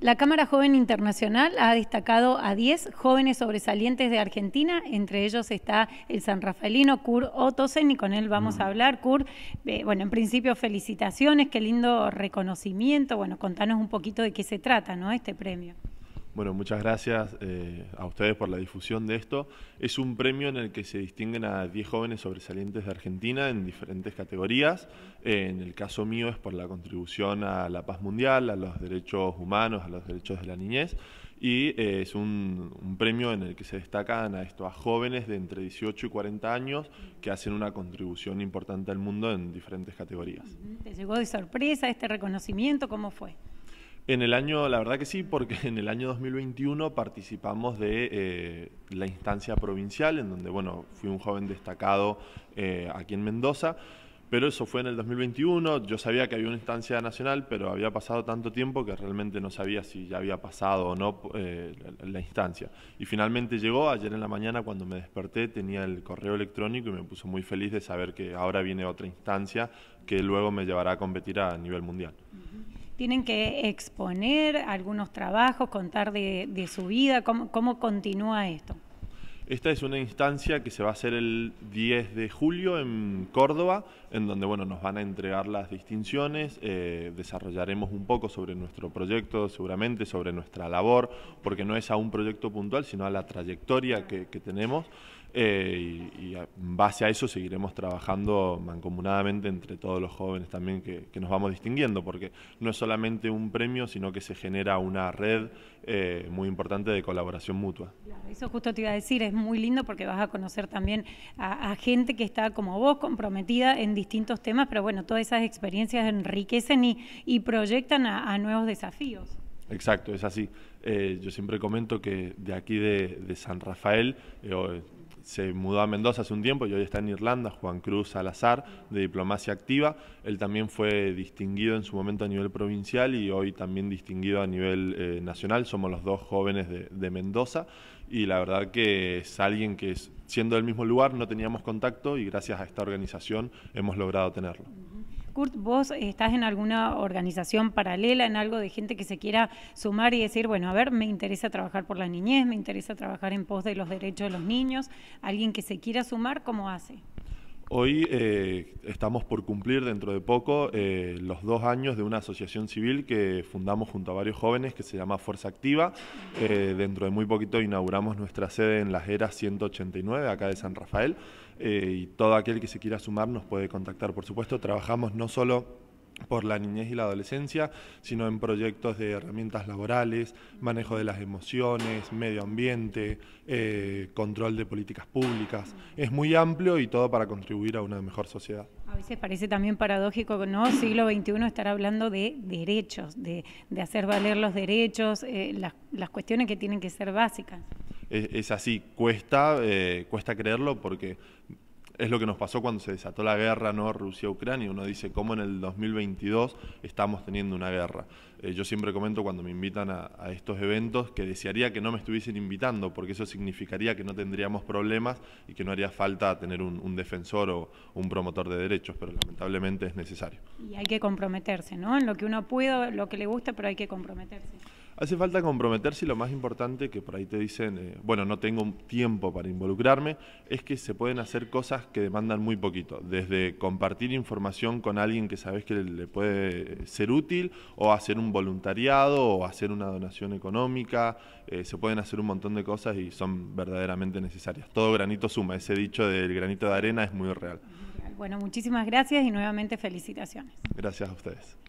La Cámara Joven Internacional ha destacado a 10 jóvenes sobresalientes de Argentina, entre ellos está el San Rafaelino Kur Otosen y con él vamos a mm. hablar. Kur, eh, bueno, en principio felicitaciones, qué lindo reconocimiento. Bueno, contanos un poquito de qué se trata, ¿no? Este premio. Bueno, muchas gracias eh, a ustedes por la difusión de esto. Es un premio en el que se distinguen a 10 jóvenes sobresalientes de Argentina en diferentes categorías. en el caso mío es por la contribución a la paz mundial, a los derechos humanos, a los derechos de la niñez. Y eh, es un, premio en el que se destacan a, esto, a jóvenes de entre 18 y 40 años que hacen una contribución importante al mundo en diferentes categorías. ¿Te llegó de sorpresa este reconocimiento? ¿Cómo fue? En el año, la verdad que sí, porque en el año 2021 participamos de eh, la instancia provincial, en donde, bueno, fui un joven destacado eh, aquí en Mendoza, pero eso fue en el 2021, yo sabía que había una instancia nacional, pero había pasado tanto tiempo que realmente no sabía si ya había pasado o no eh, la, la instancia. Y finalmente llegó, ayer en la mañana cuando me desperté tenía el correo electrónico y me puso muy feliz de saber que ahora viene otra instancia que luego me llevará a competir a nivel mundial tienen que exponer algunos trabajos, contar de, su vida, ¿Cómo, continúa esto? Esta es una instancia que se va a hacer el 10 de julio en Córdoba, en donde bueno, nos van a entregar las distinciones, eh, desarrollaremos un poco sobre nuestro proyecto, seguramente sobre nuestra labor, porque no es a un proyecto puntual, sino a la trayectoria que tenemos y, en base a eso seguiremos trabajando mancomunadamente entre todos los jóvenes también que, nos vamos distinguiendo, porque no es solamente un premio, sino que se genera una red eh, muy importante de colaboración mutua. eso justo te iba a decir, es muy lindo porque vas a conocer también a, gente que está como vos comprometida en distintos temas, pero bueno, todas esas experiencias enriquecen y, proyectan a, nuevos desafíos. Exacto, es así. Eh, yo siempre comento que de aquí de, San Rafael, eh, se mudó a Mendoza hace un tiempo y hoy está en Irlanda, Juan Cruz Salazar, de Diplomacia Activa. Él también fue distinguido en su momento a nivel provincial y hoy también distinguido a nivel eh, nacional. Somos los dos jóvenes de, de Mendoza y la verdad que es alguien que siendo del mismo lugar no teníamos contacto y gracias a esta organización hemos logrado tenerlo. Kurt, ¿vos estás en alguna organización paralela, en algo de gente que se quiera sumar y decir, bueno, a ver, me interesa trabajar por la niñez, me interesa trabajar en pos de los derechos de los niños? ¿Alguien que se quiera sumar, cómo hace? Hoy eh, estamos por cumplir dentro de poco eh, los dos años de una asociación civil que fundamos junto a varios jóvenes que se llama Fuerza Activa. Eh, dentro de muy poquito inauguramos nuestra sede en Las Heras 189, acá de San Rafael, y todo aquel que se quiera sumar nos puede contactar. Por supuesto, trabajamos no solo por la niñez y la adolescencia, sino en proyectos de herramientas laborales, manejo de las emociones, medio ambiente, eh, control de políticas públicas. Es muy amplio y todo para contribuir a una mejor sociedad. A veces parece también paradójico, ¿no? Siglo XXI estar hablando de derechos, de, hacer valer los derechos, eh, las, cuestiones que tienen que ser básicas es, así, cuesta, eh, cuesta creerlo porque es lo que nos pasó cuando se desató la guerra, ¿no? Rusia-Ucrania. Uno dice, ¿cómo en el 2022 estamos teniendo una guerra? Eh, yo siempre comento cuando me invitan a, estos eventos que desearía que no me estuviesen invitando, porque eso significaría que no tendríamos problemas y que no haría falta tener un, un defensor o un promotor de derechos, pero lamentablemente es necesario. Y hay que comprometerse, ¿no? En lo que uno puede, lo que le gusta, pero hay que comprometerse. Hace falta comprometerse y lo más importante que por ahí te dicen, eh, bueno, no tengo tiempo para involucrarme, es que se pueden hacer cosas que demandan muy poquito, desde compartir información con alguien que sabes que le puede ser útil, o hacer un voluntariado, o hacer una donación económica, eh, se pueden hacer un montón de cosas y son verdaderamente necesarias. Todo granito suma, ese dicho del granito de arena es muy real. Bueno, muchísimas gracias y nuevamente felicitaciones. Gracias a ustedes.